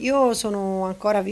Io sono ancora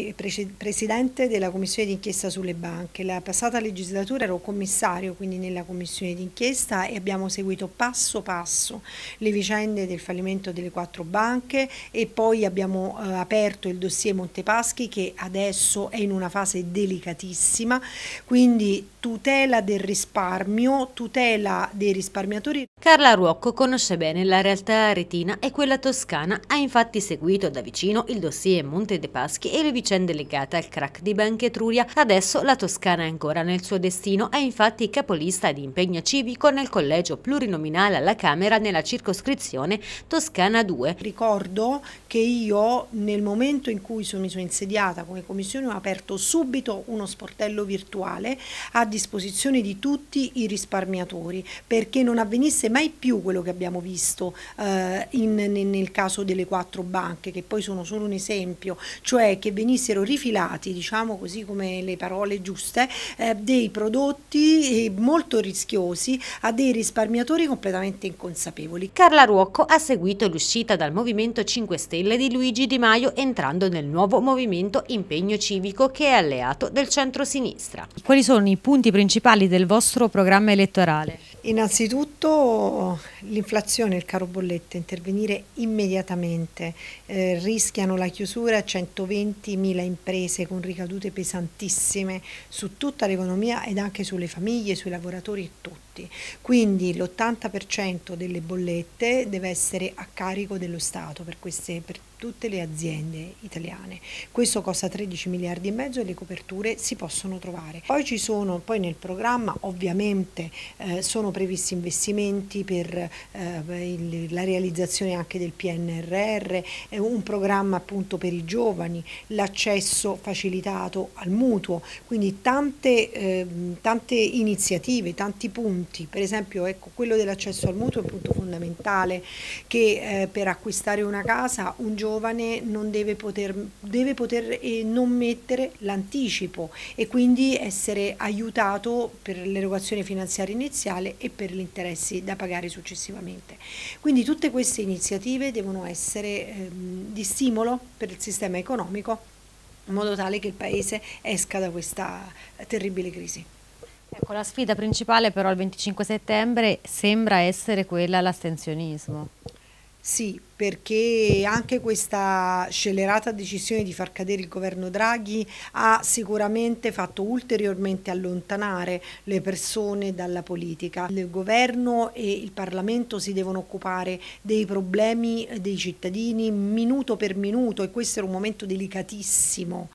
presidente della commissione d'inchiesta sulle banche. La passata legislatura ero commissario quindi nella commissione d'inchiesta e abbiamo seguito passo passo le vicende del fallimento delle quattro banche e poi abbiamo eh, aperto il dossier Montepaschi che adesso è in una fase delicatissima, quindi tutela del risparmio, tutela dei risparmiatori. Carla Ruocco conosce bene la realtà retina e quella toscana, ha infatti seguito da vicino il dossier e Monte dei Paschi e le vicende legate al crack di Banca Etruria, adesso la Toscana è ancora nel suo destino, è infatti capolista di impegno civico nel collegio plurinominale alla Camera nella circoscrizione Toscana 2. Ricordo che io nel momento in cui mi sono insediata come commissione ho aperto subito uno sportello virtuale a disposizione di tutti i risparmiatori perché non avvenisse mai più quello che abbiamo visto eh, in, nel caso delle quattro banche che poi sono solo un esempio esempio, cioè che venissero rifilati, diciamo così come le parole giuste, eh, dei prodotti eh, molto rischiosi a dei risparmiatori completamente inconsapevoli. Carla Ruocco ha seguito l'uscita dal Movimento 5 Stelle di Luigi Di Maio entrando nel nuovo movimento Impegno Civico che è alleato del centro-sinistra. Quali sono i punti principali del vostro programma elettorale? Innanzitutto l'inflazione, il caro bollette, intervenire immediatamente, eh, rischiano la chiusura misura 120.000 imprese con ricadute pesantissime su tutta l'economia ed anche sulle famiglie, sui lavoratori e tutto tutti. Quindi l'80% delle bollette deve essere a carico dello Stato per, queste, per tutte le aziende italiane. Questo costa 13 miliardi e mezzo e le coperture si possono trovare. Poi ci sono, poi nel programma ovviamente eh, sono previsti investimenti per eh, il, la realizzazione anche del PNRR, un programma appunto per i giovani, l'accesso facilitato al mutuo, quindi tante, ehm, tante iniziative, tanti punti punti, per esempio ecco, quello dell'accesso al mutuo è un punto fondamentale, che eh, per acquistare una casa un giovane non deve poter, deve poter eh, non mettere l'anticipo e quindi essere aiutato per l'erogazione finanziaria iniziale e per gli interessi da pagare successivamente. Quindi tutte queste iniziative devono essere eh, di stimolo per il sistema economico in modo tale che il Paese esca da questa terribile crisi. Ecco, la sfida principale però il 25 settembre sembra essere quella l'astensionismo. Sì, perché anche questa scelerata decisione di far cadere il governo Draghi ha sicuramente fatto ulteriormente allontanare le persone dalla politica. Il governo e il Parlamento si devono occupare dei problemi dei cittadini minuto per minuto e questo era un momento delicatissimo